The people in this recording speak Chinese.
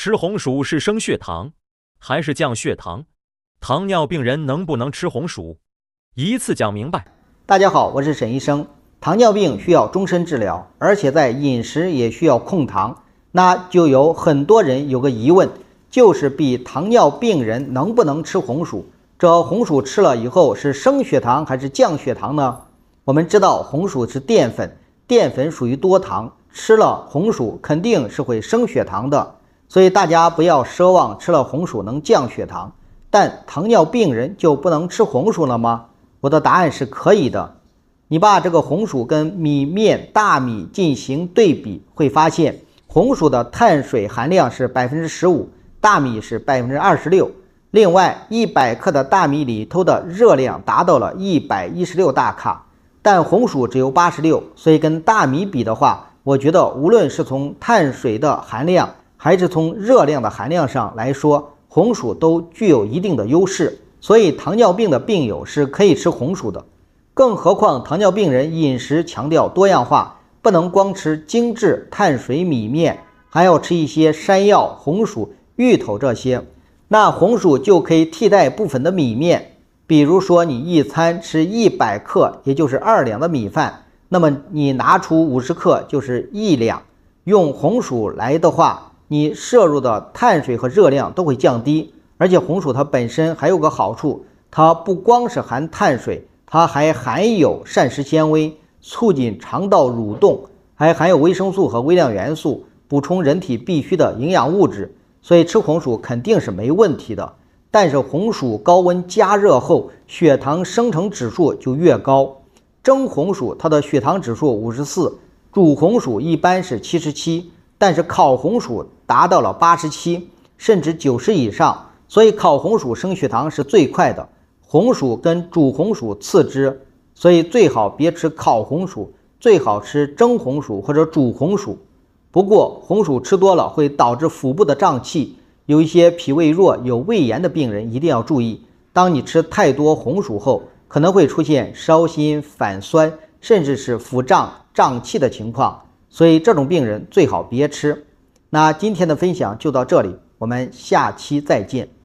吃红薯是升血糖还是降血糖？糖尿病人能不能吃红薯？一次讲明白。大家好，我是沈医生。糖尿病需要终身治疗，而且在饮食也需要控糖，那就有很多人有个疑问，就是比糖尿病人能不能吃红薯？这红薯吃了以后是升血糖还是降血糖呢？我们知道红薯是淀粉，淀粉属于多糖，吃了红薯肯定是会升血糖的。所以大家不要奢望吃了红薯能降血糖，但糖尿病人就不能吃红薯了吗？我的答案是可以的。你把这个红薯跟米面、大米进行对比，会发现红薯的碳水含量是百分之十五，大米是百分之二十六。另外，一百克的大米里头的热量达到了一百一十六大卡，但红薯只有八十六，所以跟大米比的话，我觉得无论是从碳水的含量，还是从热量的含量上来说，红薯都具有一定的优势，所以糖尿病的病友是可以吃红薯的。更何况糖尿病人饮食强调多样化，不能光吃精致碳水米面，还要吃一些山药、红薯、芋头这些，那红薯就可以替代部分的米面。比如说你一餐吃一百克，也就是二两的米饭，那么你拿出五十克就是一两，用红薯来的话。你摄入的碳水和热量都会降低，而且红薯它本身还有个好处，它不光是含碳水，它还含有膳食纤维，促进肠道蠕动，还含有维生素和微量元素，补充人体必需的营养物质，所以吃红薯肯定是没问题的。但是红薯高温加热后，血糖生成指数就越高，蒸红薯它的血糖指数五十四，煮红薯一般是七十七，但是烤红薯。达到了八十七，甚至九十以上，所以烤红薯升血糖是最快的，红薯跟煮红薯次之，所以最好别吃烤红薯，最好吃蒸红薯或者煮红薯。不过红薯吃多了会导致腹部的胀气，有一些脾胃弱、有胃炎的病人一定要注意，当你吃太多红薯后，可能会出现烧心、反酸，甚至是腹胀、胀气的情况，所以这种病人最好别吃。那今天的分享就到这里，我们下期再见。